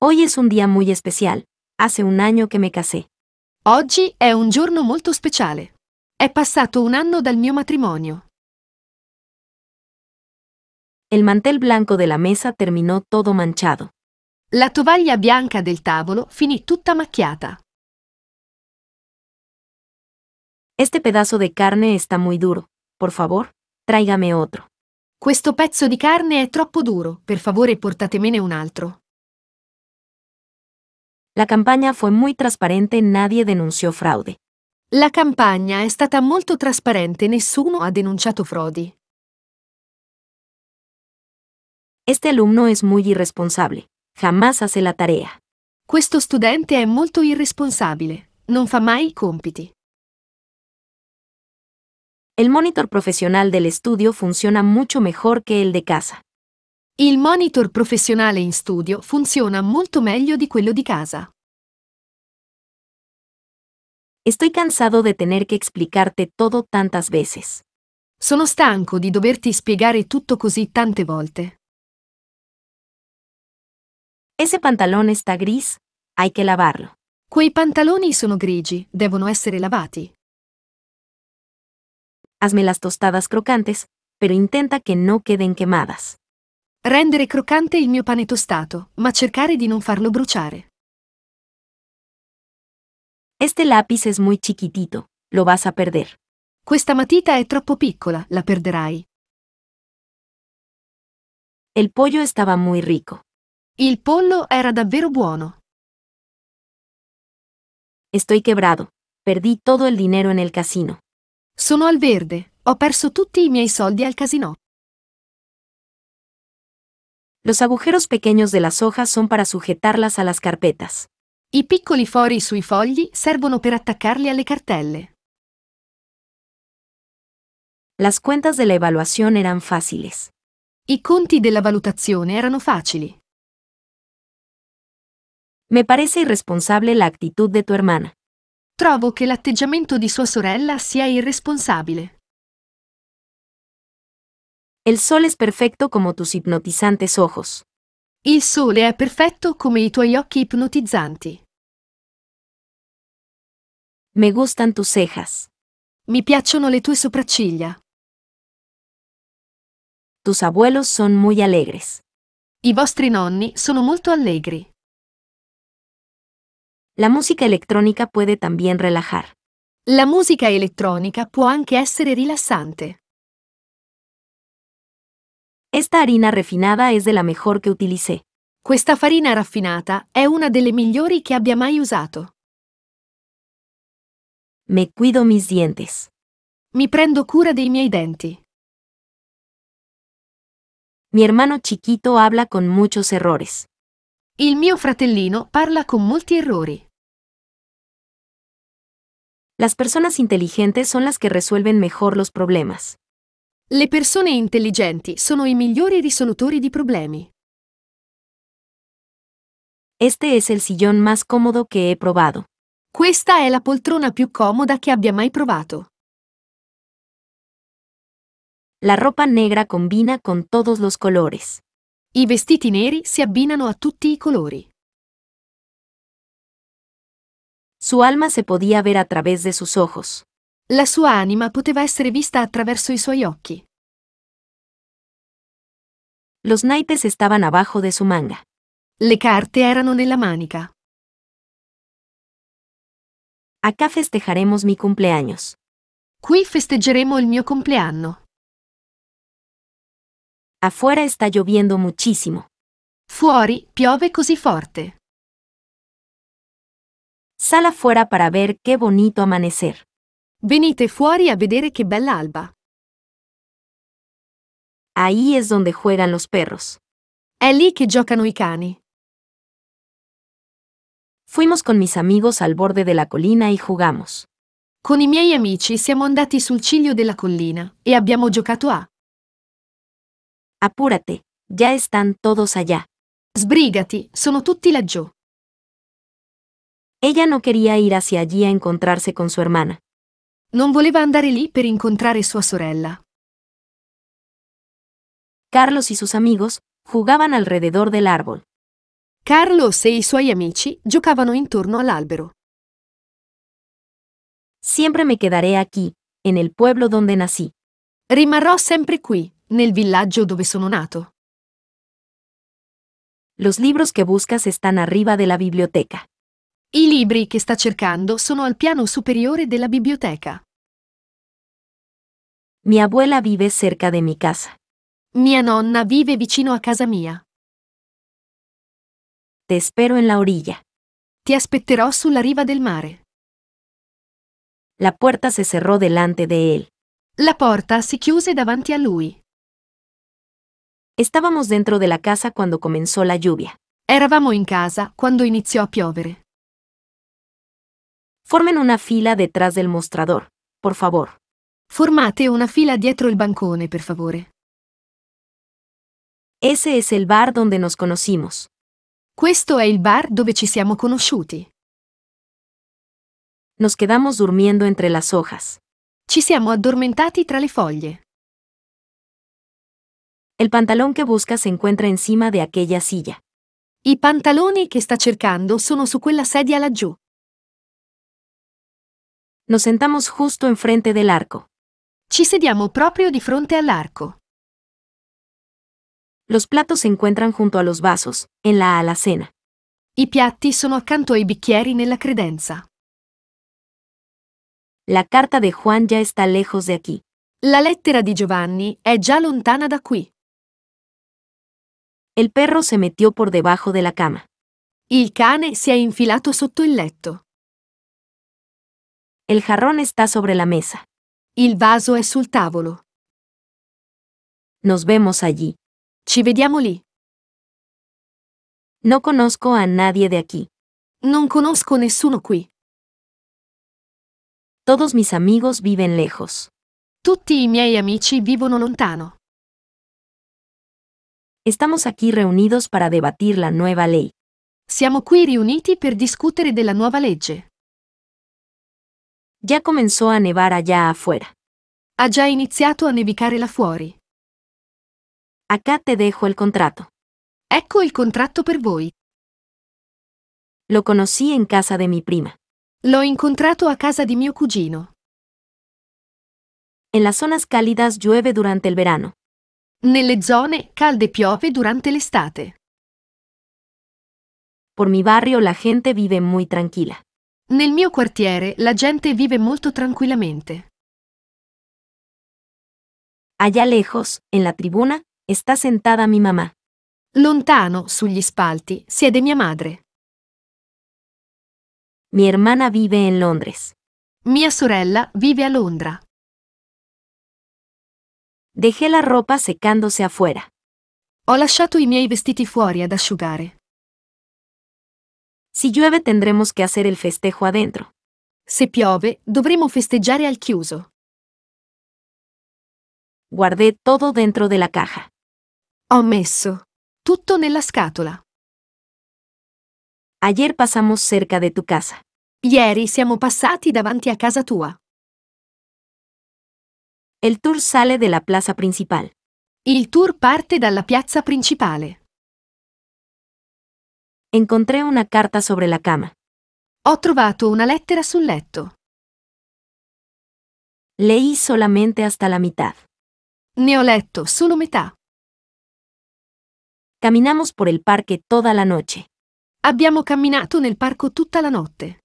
Hoy es un día muy especial. Hace un año che me casé. Oggi è un giorno molto speciale. È passato un anno dal mio matrimonio. El mantel blanco de la mesa terminó todo manchado. La tovaglia bianca del tavolo finì tutta macchiata. Este pedazo de carne está muy duro. Por favor, tráigame otro. Questo pezzo di carne è troppo duro, per favore portatemene un altro. La campaña fue muy transparente. nadie denunció fraude. La campaña è stata molto trasparente, nessuno ha denunciato frodi. Este alumno es muy irresponsable. Jamás hace la tarea. Questo studente è molto irresponsabile. Non fa mai i compiti. El monitor profesional del estudio funciona mucho mejor que el de casa. Il monitor professionale in studio funziona molto meglio di quello di casa. Estoy cansado de tener que explicarte todo tantas veces. Sono stanco di doverti spiegare tutto così tante volte. Ese pantalón está gris, hay que lavarlo. Quei pantaloni sono grigi, devono essere lavati. Hazme las tostadas crocantes, pero intenta que no queden quemadas. Rendere croccante il mio pane tostato, ma cercare di non farlo bruciare. Este lápiz es muy chiquitito, lo vas a perder. Questa matita è troppo piccola, la perderai. El pollo estaba muy rico. Il pollo era davvero buono. Estoy quebrado. Perdí todo el dinero en el casino. Sono al verde. Ho perso tutti i miei soldi al casino. Los agujeros pequeños de las hojas son para sujetarlas a las carpetas. I piccoli fori sui fogli servono per attaccarli alle cartelle. Las cuentas de la evaluación eran fáciles. I conti della valutazione erano facili. Me parece irresponsable la actitud de tu hermana. Trovo che l'atteggiamento di sua sorella sia irresponsabile. Il sole è perfetto come tus hipnotizantes ojos. Il sole è perfetto come i tuoi occhi ipnotizzanti. Me gustan tus cejas. Mi piacciono le tue sopracciglia. Tus abuelos son muy alegres. I vostri nonni sono molto allegri. La musica elettronica puede también relajar. La musica elettronica può anche essere rilassante. Esta harina refinada es de la mejor que utilicé. Esta farina raffinata es una delle migliori che abbia mai usato. Me cuido mis dientes. Mi prendo cura de miei denti. Mi hermano chiquito habla con muchos errores. Il mio fratellino parla con molti errori. Las personas inteligentes son las que resuelven mejor los problemas. Le persone intelligenti sono i migliori risolutori di problemi. Este es el sillón más cómodo que he probado. Questa è la poltrona più comoda che abbia mai provato. La ropa negra combina con todos los colores. I vestiti neri si abbinano a tutti i colori. Su alma se podía ver a través de sus ojos. La sua anima poteva essere vista attraverso i suoi occhi. Los naipes estaban abajo de su manga. Le carte erano nella manica. Acá festejaremos mi cumpleaños. Qui festeggeremo il mio compleanno. Afuera está lloviendo muchísimo. Fuori piove così forte. Sal afuera para ver qué bonito amanecer. Venite fuori a vedere che bella alba. Ahí es donde juegan los perros. Es lì que giocano los cani. Fuimos con mis amigos al borde de la colina y jugamos. Con i miei amici siamo andati sul ciglio della collina e abbiamo giocato a. Apúrate, ya están todos allá. Sbrigati, sono tutti laggiù. Ella no quería ir hacia allí a encontrarse con su hermana. Non voleva andare lì per incontrare sua sorella. Carlos y sus amigos jugaban alrededor del árbol. Carlos e i suoi amici giocavano intorno all'albero. Siempre me quedaré aquí, en el pueblo donde nací. Rimarrò sempre qui, nel villaggio dove sono nato. Los libros que buscas están arriba de la biblioteca. I libri che sta cercando sono al piano superiore della biblioteca. Mi abuela vive cerca de mi casa. Mia nonna vive vicino a casa mia. Te espero en la orilla. Ti aspetterò sulla riva del mare. La puerta se cerró delante de él. La porta si chiuse davanti a lui. Estábamos dentro de la casa cuando comenzó la lluvia. Eravamo in casa quando iniziò a piovere. Formen una fila detrás del mostrador, por favor. Formate una fila dietro il bancone, per favore. Ese es el bar donde nos conocimos. Questo è il bar dove ci siamo conosciuti. Nos quedamos durmiendo entre las hojas. Ci siamo addormentati tra le foglie. El pantalón que busca se encuentra encima de aquella silla. I pantaloni che sta cercando sono su quella sedia laggiù. Nos sentamos justo enfrente del arco. Ci sediamo proprio di fronte all'arco. Los platos se encuentran junto a los vasos, en la alacena. I piatti sono accanto ai bicchieri nella credenza. La carta de Juan ya está lejos de aquí. La lettera di Giovanni è già lontana da qui. El perro se metió por debajo de la cama. Il cane si è infilato sotto il letto. El jarrón está sobre la mesa. Il vaso è sul tavolo. Nos vemos allí. Ci vediamo lì. No conozco a nadie de aquí. Non conosco nessuno qui. Todos mis amigos viven lejos. Tutti i miei amici vivono lontano. Estamos aquí reunidos para debatir la nueva ley. Siamo qui riuniti per discutere della nuova legge. Ya comenzó a nevar allá afuera. Ha già iniziato a nevicare là fuori. Acá te dejo el contrato. Ecco il contratto per voi. Lo conocí in casa de mi prima. L'ho incontrato a casa di mio cugino. En las zonas cálidas llueve durante el verano. Nelle zone calde piove durante l'estate. Por mi barrio la gente vive muy tranquila. Nel mio quartiere la gente vive molto tranquillamente. Allá lejos, en la tribuna, está sentada mi mamá. Lontano, sugli spalti, siede mia madre. Mi hermana vive en Londres. Mia sorella vive a Londra. Dejé la ropa secándose afuera. Ho lasciato i miei vestiti fuori ad asciugare. Si llueve tendremos que hacer el festejo adentro. Se piove, dovremo festeggiare al chiuso. Guardé todo dentro de la caja. Ho messo tutto nella scatola. Ayer pasamos cerca de tu casa. Ieri siamo passati davanti a casa tua. El tour sale de la plaza principal. Il tour parte dalla piazza principale. Encontré una carta sobre la cama. Ho trovato una lettera sul letto. Leí solamente hasta la mitad. Ne ho letto solo metà. Caminamos por el parque toda la noche. Abbiamo camminato nel parco tutta la notte.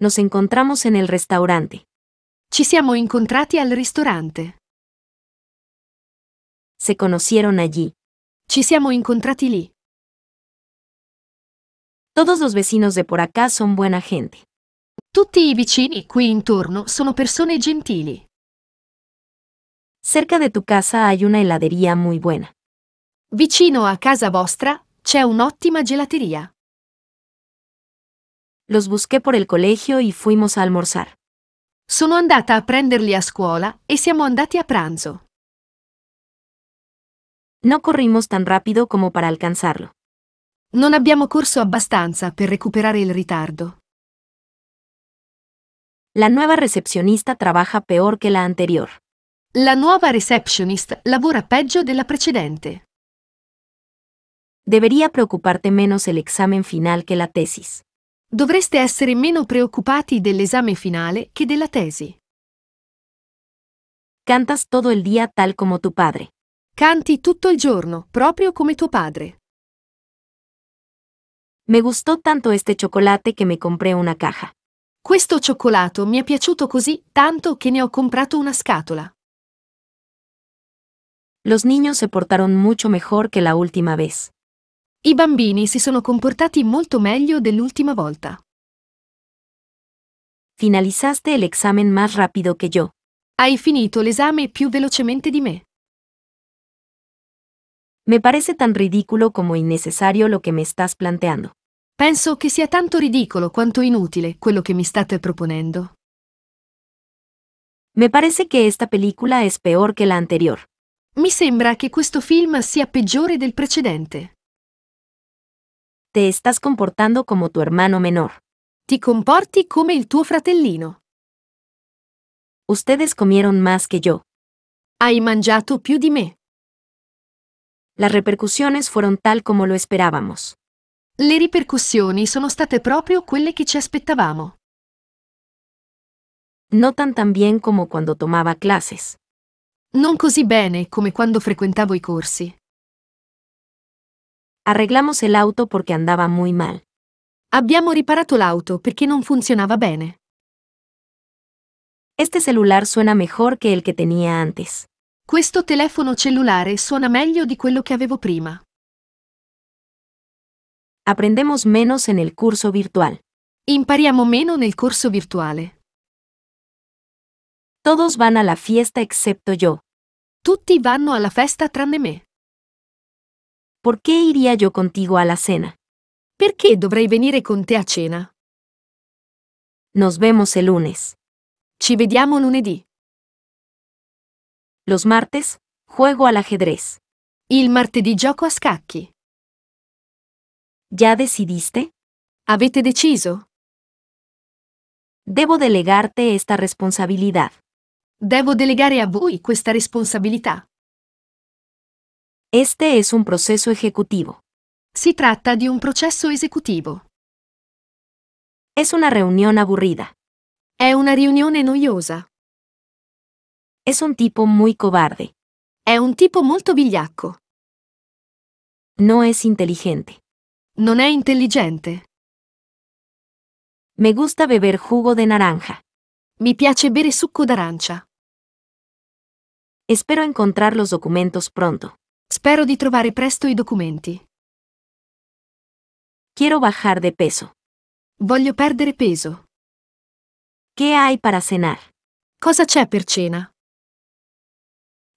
Nos encontramos en el restaurante. Ci siamo incontrati al ristorante. Se conocieron allí. Ci siamo incontrati lì. Todos los vecinos de por acá son buena gente. Tutti i vicini qui intorno sono persone gentili. Cerca de tu casa hay una heladería muy buena. Vicino a casa vostra c'è un'ottima gelateria. Los busqué por el colegio y fuimos a almorzar. Sono andata a prenderli a scuola e siamo andati a pranzo. No corrimos tan rápido como para alcanzarlo. Non abbiamo corso abbastanza per recuperare il ritardo. La nuova recepcionista trabaja peor che la anterior. La nuova receptionist lavora peggio della precedente. Deveria preocuparte meno l'esame final che la tesis. Dovreste essere meno preoccupati dell'esame finale che della tesi. Cantas todo il día tal como tu padre. Canti tutto il giorno, proprio come tuo padre. Me gustò tanto este chocolate che me compré una caja. Questo cioccolato mi è piaciuto così tanto che ne ho comprato una scatola. Los niños se portaron mucho mejor que la última vez. I bambini si sono comportati molto meglio dell'ultima volta. Finalizaste el examen más rápido que yo. Hai finito l'esame più velocemente di me. Me parece tan ridículo como innecesario lo que me estás planteando. Penso che sia tanto ridicolo quanto inutile quello che mi state proponendo. Me parece che esta película es peor que la anterior. Mi sembra che questo film sia peggiore del precedente. Te estás comportando como tu hermano menor. Ti comporti come il tuo fratellino. Ustedes comieron más que yo. Hai mangiato più di me. Las repercusiones fueron tal como lo esperábamos. Le ripercussioni sono state proprio quelle che ci aspettavamo. No tan tan bien come quando tomaba clases. Non così bene come quando frequentavo i corsi. Arreglamos el auto porque andaba muy mal. Abbiamo riparato l'auto perché non funzionava bene. Este celular suena mejor que el que tenía antes. Questo telefono cellulare suona meglio di quello che avevo prima. aprendemos menos en el curso virtual. Impariamo en el curso virtuale. Todos van a la fiesta excepto yo. Tutti vanno alla festa tranne me. ¿Por qué iría yo contigo a la cena? Perché dovrei venire con te a cena? Nos vemos el lunes. Ci vediamo lunedì. Los martes, juego al ajedrez. Il martedì gioco a scacchi. ¿Ya decidiste? Avete deciso? Devo delegarte questa responsabilità. Devo delegare a voi questa responsabilità. Este es un processo ejecutivo. Si tratta di un processo esecutivo. Es una riunione aburrida. È una riunione noiosa. Es un tipo molto cobarde. È un tipo molto vigliacco. Non è intelligente. Non è intelligente. Me gusta beber jugo de naranja. Mi piace bere succo d'arancia. Espero encontrar los documentos pronto. Spero di trovare presto i documenti. Quiero bajar de peso. Voglio perdere peso. ¿Qué hay para cenar? Cosa c'è per cena?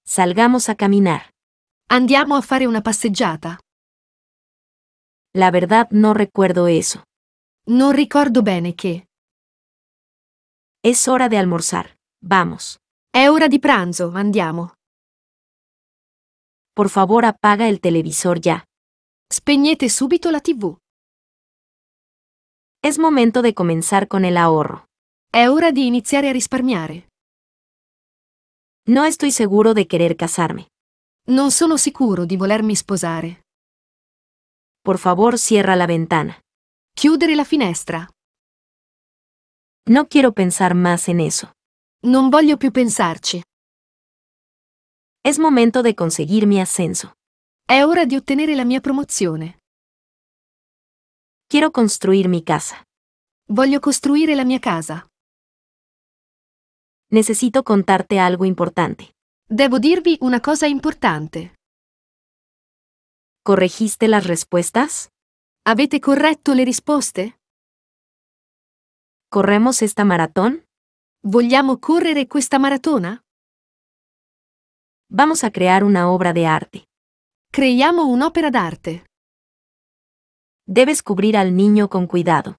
Salgamos a caminar. Andiamo a fare una passeggiata. La verdad no recuerdo eso. No recuerdo bene qué. Es hora de almorzar. Vamos. Es hora de pranzo, andiamo. Por favor apaga el televisor ya. Spegnete subito la TV. Es momento de comenzar con el ahorro. Es hora de iniziare a risparmiare. No estoy seguro de querer casarme. No sono sicuro di volermi sposare. Por favor, cierra la ventana. Chiudere la finestra. No quiero pensar más en eso. Non voglio più pensarci. Es momento de conseguir mi ascenso. È ora di ottenere la mia promozione. Quiero construir mi casa. Voglio costruire la mia casa. Necesito contarte algo importante. Devo dirvi una cosa importante. Corregiste las respuestas? Avete corretto le risposte? Corremos esta maratón? Vogliamo correre questa maratona? Vamos a crear una obra de arte. Creiamo un'opera d'arte. Debes cubrir al niño con cuidado.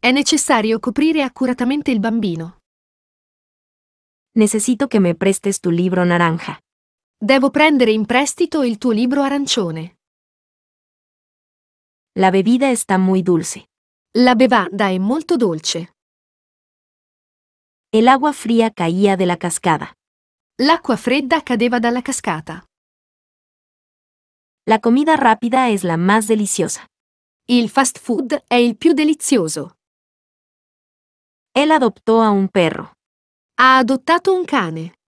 È necessario coprire accuratamente il bambino. Necesito que me prestes tu libro naranja. Devo prendere in prestito il tuo libro arancione. La bevida está muy dulce. La bevanda è molto dolce. El agua fría caía de la cascada. L'acqua fredda cadeva dalla cascata. La comida rápida es la más deliciosa. Il fast food è il più delizioso. Él adoptó a un perro. Ha adottato un cane.